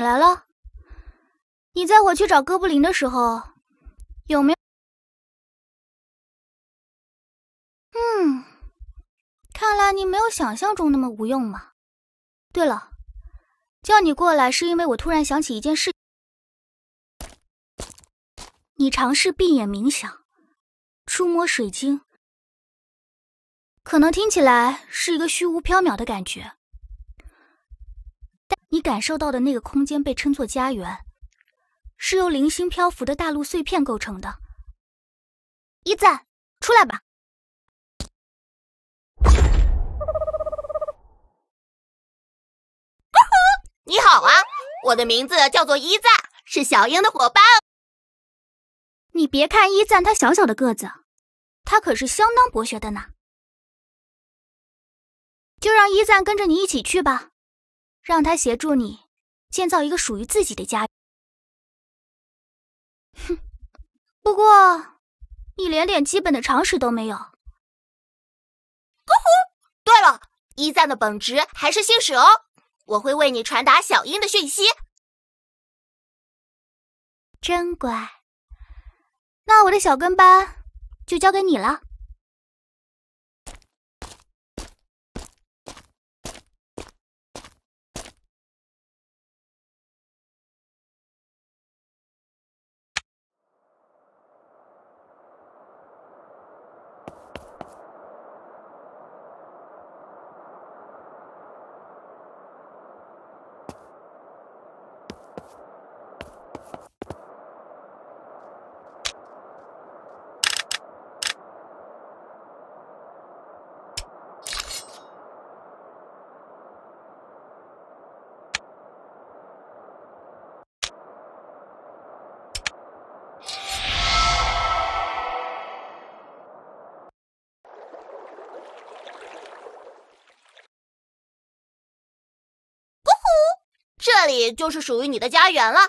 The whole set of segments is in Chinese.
你来了？你在我去找哥布林的时候，有没有？嗯，看来你没有想象中那么无用嘛。对了，叫你过来是因为我突然想起一件事。你尝试闭眼冥想，触摸水晶，可能听起来是一个虚无缥缈的感觉。你感受到的那个空间被称作家园，是由零星漂浮的大陆碎片构成的。伊赞，出来吧！你好啊，我的名字叫做伊赞，是小英的伙伴。你别看伊赞他小小的个子，他可是相当博学的呢。就让伊赞跟着你一起去吧。让他协助你建造一个属于自己的家。哼，不过你连点基本的常识都没有。呼，对了，一赞的本职还是信使哦，我会为你传达小樱的讯息。真乖，那我的小跟班就交给你了。这里就是属于你的家园了。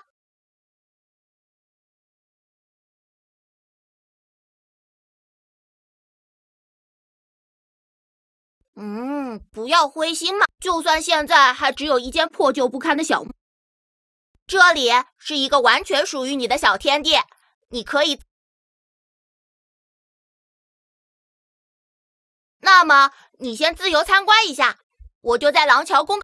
嗯，不要灰心嘛，就算现在还只有一间破旧不堪的小这里是一个完全属于你的小天地，你可以。那么，你先自由参观一下，我就在廊桥公。